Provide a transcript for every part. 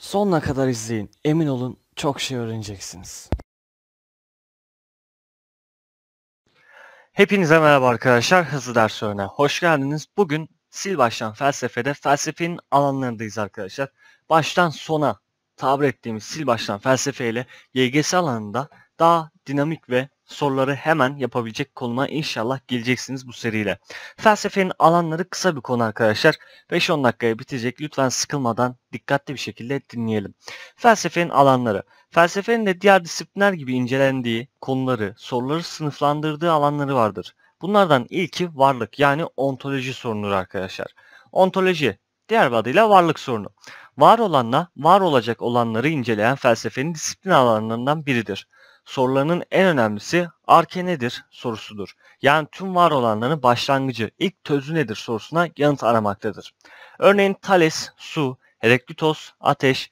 Sonuna kadar izleyin. Emin olun çok şey öğreneceksiniz. Hepinize merhaba arkadaşlar. Hızlı Ders Öğren'e hoş geldiniz. Bugün sil baştan felsefede felsefenin alanlarındayız arkadaşlar. Baştan sona tabir ettiğimiz sil baştan felsefe ile YGS alanında daha dinamik ve soruları hemen yapabilecek konuma inşallah geleceksiniz bu seriyle. Felsefenin alanları kısa bir konu arkadaşlar. 5-10 dakikaya bitecek. Lütfen sıkılmadan dikkatli bir şekilde dinleyelim. Felsefenin alanları. Felsefenin de diğer disiplinler gibi incelendiği konuları, soruları sınıflandırdığı alanları vardır. Bunlardan ilki varlık yani ontoloji sorunudur arkadaşlar. Ontoloji diğer bir adıyla varlık sorunu. Var olanla var olacak olanları inceleyen felsefenin disiplin alanlarından biridir sorularının en önemlisi arke nedir sorusudur. Yani tüm var olanların başlangıcı, ilk tözü nedir sorusuna yanıt aramaktadır. Örneğin Thales, su, Heraklitos, ateş,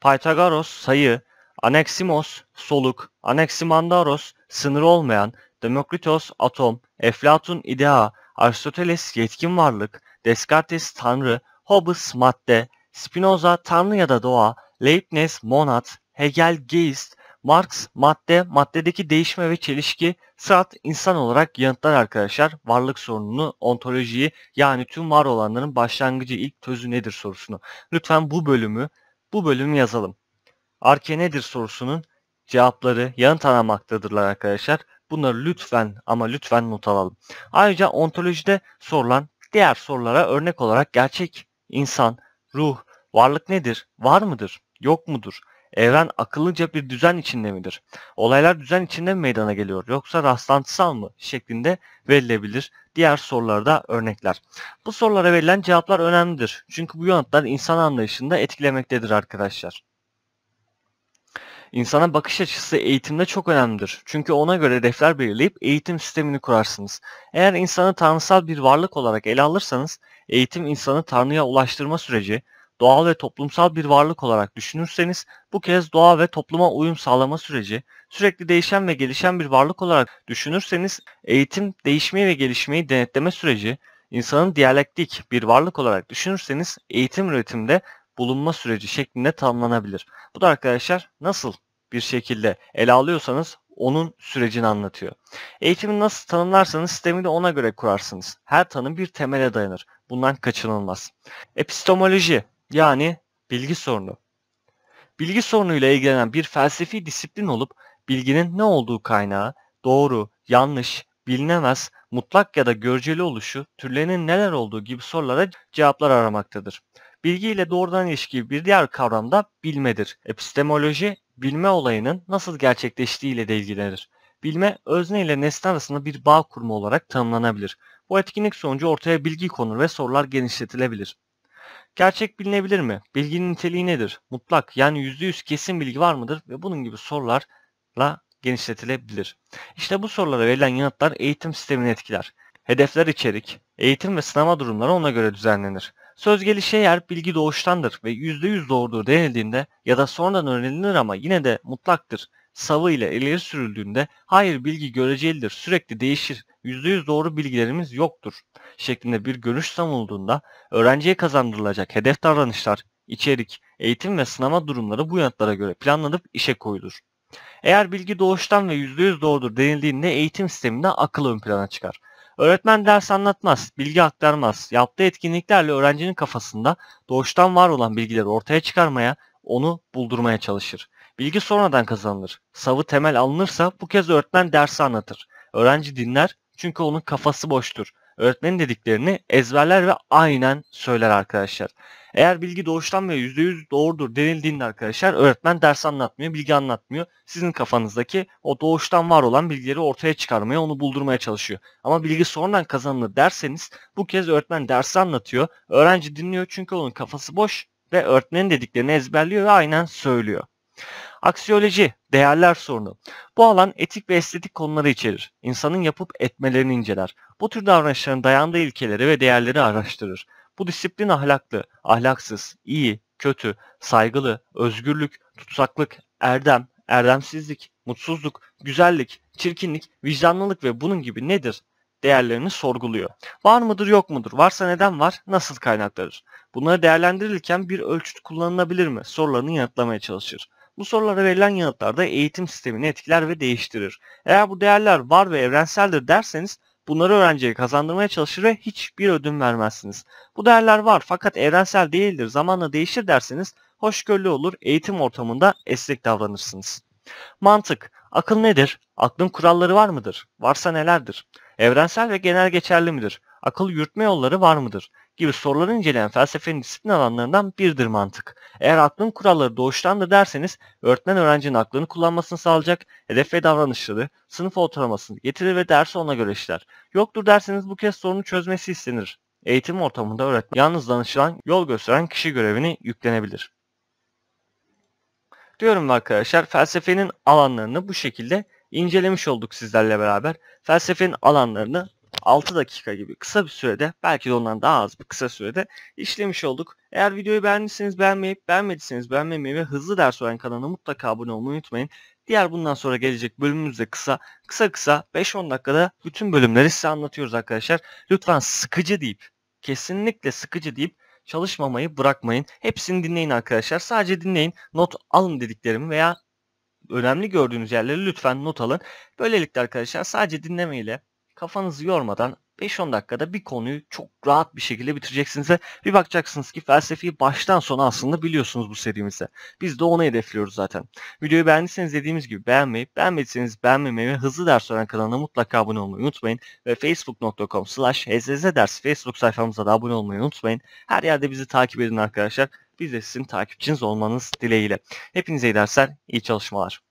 Pythagoras, sayı, Aneksimos, soluk, Anaximandaros, sınır olmayan, Demokritos, atom, Eflatun, idea, Aristoteles, yetkin varlık, Descartes, tanrı, Hobbes, madde, Spinoza, tanrı ya da doğa, Leibniz, monat, Hegel, geist, Marx madde, maddedeki değişme ve çelişki, Sartre insan olarak yanıtlar arkadaşlar. Varlık sorununu, ontolojiyi yani tüm var olanların başlangıcı ilk tözü nedir sorusunu. Lütfen bu bölümü, bu bölümü yazalım. Arke nedir sorusunun cevapları yanıt aramaktadırlar arkadaşlar. Bunları lütfen ama lütfen not alalım. Ayrıca ontolojide sorulan diğer sorulara örnek olarak gerçek, insan, ruh, varlık nedir, var mıdır, yok mudur, Evren akıllıca bir düzen içinde midir? Olaylar düzen içinde mi meydana geliyor yoksa rastlantısal mı şeklinde verilebilir diğer sorularda örnekler. Bu sorulara verilen cevaplar önemlidir. Çünkü bu yanıtlar insan anlayışında etkilemektedir arkadaşlar. İnsana bakış açısı eğitimde çok önemlidir. Çünkü ona göre hedefler belirleyip eğitim sistemini kurarsınız. Eğer insanı tanrısal bir varlık olarak ele alırsanız eğitim insanı tanrıya ulaştırma süreci, doğal ve toplumsal bir varlık olarak düşünürseniz bu kez doğa ve topluma uyum sağlama süreci, sürekli değişen ve gelişen bir varlık olarak düşünürseniz eğitim, değişmeyi ve gelişmeyi denetleme süreci, insanın diyalektik bir varlık olarak düşünürseniz eğitim üretimde bulunma süreci şeklinde tanımlanabilir. Bu da arkadaşlar nasıl bir şekilde ele alıyorsanız onun sürecini anlatıyor. Eğitimi nasıl tanımlarsanız sistemi de ona göre kurarsınız. Her tanım bir temele dayanır. Bundan kaçınılmaz. Epistemoloji yani bilgi sorunu. Bilgi sorunuyla ilgilenen bir felsefi disiplin olup bilginin ne olduğu kaynağı, doğru, yanlış, bilinemez, mutlak ya da göreceli oluşu, türlerinin neler olduğu gibi sorulara cevaplar aramaktadır. Bilgi ile doğrudan ilişkili bir diğer kavram da bilmedir. Epistemoloji, bilme olayının nasıl gerçekleştiği ile de ilgilenir. Bilme, özne ile nesne arasında bir bağ kurma olarak tanımlanabilir. Bu etkinlik sonucu ortaya bilgi konur ve sorular genişletilebilir. Gerçek bilinebilir mi? Bilginin niteliği nedir? Mutlak yani %100 kesin bilgi var mıdır? Ve bunun gibi sorularla genişletilebilir. İşte bu sorulara verilen yanıtlar eğitim sistemini etkiler. Hedefler içerik, eğitim ve sınava durumları ona göre düzenlenir. Söz gelişi eğer bilgi doğuştandır ve %100 doğrudur denildiğinde ya da sonradan öğrenilir ama yine de mutlaktır savı ile ileri sürüldüğünde hayır bilgi görecelidir, sürekli değişir, %100 doğru bilgilerimiz yoktur şeklinde bir görüş savunulduğunda öğrenciye kazandırılacak hedef davranışlar, içerik, eğitim ve sınama durumları bu yanıtlara göre planlanıp işe koyulur. Eğer bilgi doğuştan ve %100 doğrudur denildiğinde eğitim sisteminde akıl ön plana çıkar. Öğretmen ders anlatmaz, bilgi aktarmaz. Yaptığı etkinliklerle öğrencinin kafasında doğuştan var olan bilgileri ortaya çıkarmaya, onu buldurmaya çalışır. Bilgi sonradan kazanılır. Savı temel alınırsa bu kez öğretmen dersi anlatır. Öğrenci dinler çünkü onun kafası boştur. Öğretmenin dediklerini ezberler ve aynen söyler arkadaşlar. Eğer bilgi doğuştan ve %100 doğrudur denildiğinde arkadaşlar öğretmen ders anlatmıyor, bilgi anlatmıyor. Sizin kafanızdaki o doğuştan var olan bilgileri ortaya çıkarmaya, onu buldurmaya çalışıyor. Ama bilgi sonradan kazanılır derseniz bu kez öğretmen dersi anlatıyor. Öğrenci dinliyor çünkü onun kafası boş ve öğretmenin dediklerini ezberliyor ve aynen söylüyor. Aksiyoloji, değerler sorunu. Bu alan etik ve estetik konuları içerir. İnsanın yapıp etmelerini inceler. Bu tür davranışların dayandığı ilkeleri ve değerleri araştırır. Bu disiplin ahlaklı, ahlaksız, iyi, kötü, saygılı, özgürlük, tutsaklık, erdem, erdemsizlik, mutsuzluk, güzellik, çirkinlik, vicdanlılık ve bunun gibi nedir? Değerlerini sorguluyor. Var mıdır yok mudur? Varsa neden var? Nasıl kaynaklanır? Bunları değerlendirirken bir ölçüt kullanılabilir mi? Sorularını yanıtlamaya çalışır. Bu sorulara verilen yanıtlarda eğitim sistemini etkiler ve değiştirir. Eğer bu değerler var ve evrenseldir derseniz bunları öğrenciye kazandırmaya çalışır ve hiçbir ödün vermezsiniz. Bu değerler var fakat evrensel değildir zamanla değişir derseniz hoşgörülü olur eğitim ortamında esnek davranırsınız. Mantık, akıl nedir? Aklın kuralları var mıdır? Varsa nelerdir? Evrensel ve genel geçerli midir? Akıl yürütme yolları var mıdır? gibi soruları inceleyen felsefenin disiplin alanlarından biridir mantık. Eğer aklın kuralları doğuştan da derseniz öğretmen öğrencinin aklını kullanmasını sağlayacak hedef ve davranışları, sınıf ortalamasını getirir ve dersi ona göre işler. Yoktur derseniz bu kez sorunu çözmesi istenir. Eğitim ortamında öğretmen yalnız danışılan, yol gösteren kişi görevini yüklenebilir. Diyorum arkadaşlar felsefenin alanlarını bu şekilde incelemiş olduk sizlerle beraber. Felsefenin alanlarını 6 dakika gibi kısa bir sürede belki de ondan daha az bir kısa sürede işlemiş olduk. Eğer videoyu beğendiyseniz beğenmeyip beğenmediyseniz beğenmemeyi ve hızlı ders olan kanalına mutlaka abone olmayı unutmayın. Diğer bundan sonra gelecek bölümümüz de kısa. Kısa kısa 5-10 dakikada bütün bölümleri size anlatıyoruz arkadaşlar. Lütfen sıkıcı deyip kesinlikle sıkıcı deyip çalışmamayı bırakmayın. Hepsini dinleyin arkadaşlar. Sadece dinleyin. Not alın dediklerimi veya önemli gördüğünüz yerleri lütfen not alın. Böylelikle arkadaşlar sadece dinlemeyle kafanızı yormadan 5-10 dakikada bir konuyu çok rahat bir şekilde bitireceksiniz ve bir bakacaksınız ki felsefeyi baştan sona aslında biliyorsunuz bu serimizde. Biz de onu hedefliyoruz zaten. Videoyu beğendiyseniz dediğimiz gibi beğenmeyi, beğenmediyseniz beğenmemeyi ve hızlı ders öğren kanalına mutlaka abone olmayı unutmayın. Ve facebook.com slash ders facebook sayfamıza da abone olmayı unutmayın. Her yerde bizi takip edin arkadaşlar. Biz de sizin takipçiniz olmanız dileğiyle. Hepinize iyi dersler, iyi çalışmalar.